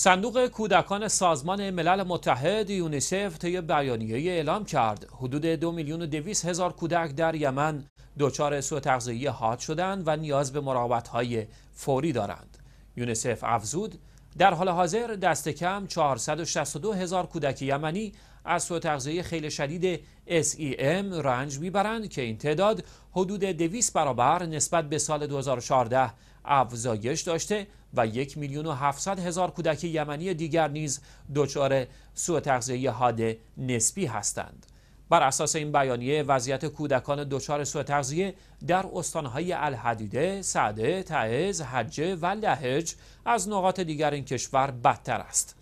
صندوق کودکان سازمان ملل متحد یونیسف طی بیانیه اعلام کرد حدود دو میلیون و دویست هزار کودک در یمن دچار سوء تغذیه حاد شدند و نیاز به مراقبت‌های فوری دارند یونیسف افزود در حال حاضر دست کم 462 هزار کودک یمنی از سوء تغذیه خیلی شدید SEM رنج میبرند که این تعداد حدود 200 برابر نسبت به سال 2014 افزایش داشته و یک میلیون و هفتصد هزار کودک یمنی دیگر نیز دچار سوء تغذیه حاد نسبی هستند بر اساس این بیانیه وضعیت کودکان دچار سوء تغذیه در استانهای الحدیده، سعده، تعز، حجه و لهج از نقاط دیگر این کشور بدتر است.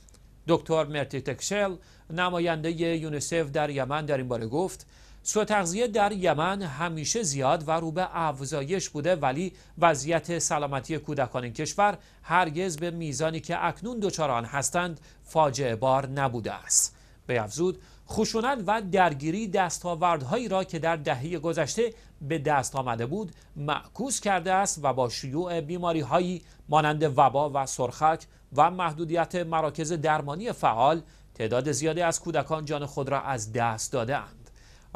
دکتر مرتی تکشل نماینده یونیسف در یمن در این باره گفت سو تغذیه در یمن همیشه زیاد و رو به افزایش بوده ولی وضعیت سلامتی کودکان این کشور هرگز به میزانی که اکنون دچار آن هستند فاجعه بار نبوده است به افزود خشونت و درگیری دستاوردهایی را که در دهه گذشته به دست آمده بود معکوس کرده است و با شیوع بیماری هایی مانند وبا و سرخک و محدودیت مراکز درمانی فعال تعداد زیادی از کودکان جان خود را از دست دادهاند.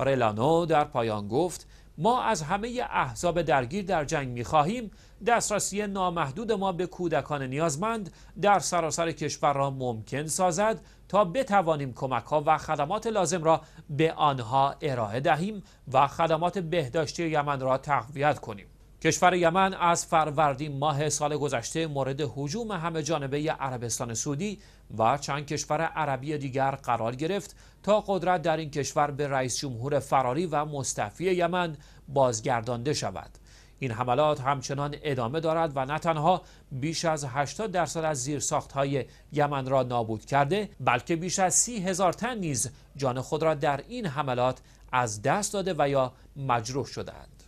رلانو در پایان گفت ما از همه احزاب درگیر در جنگ می خواهیم دسترسی نامحدود ما به کودکان نیازمند در سراسر کشور را ممکن سازد تا بتوانیم کمک ها و خدمات لازم را به آنها ارائه دهیم و خدمات بهداشتی یمن را تقویت کنیم. کشور یمن از فروردین ماه سال گذشته مورد حجوم همه جانبه عربستان سعودی و چند کشور عربی دیگر قرار گرفت تا قدرت در این کشور به رئیس جمهور فراری و مستفی یمن بازگردانده شود. این حملات همچنان ادامه دارد و نه تنها بیش از 80 درصد از زیرساختهای یمن را نابود کرده بلکه بیش از سی هزار تن نیز جان خود را در این حملات از دست داده و یا مجروح شدند.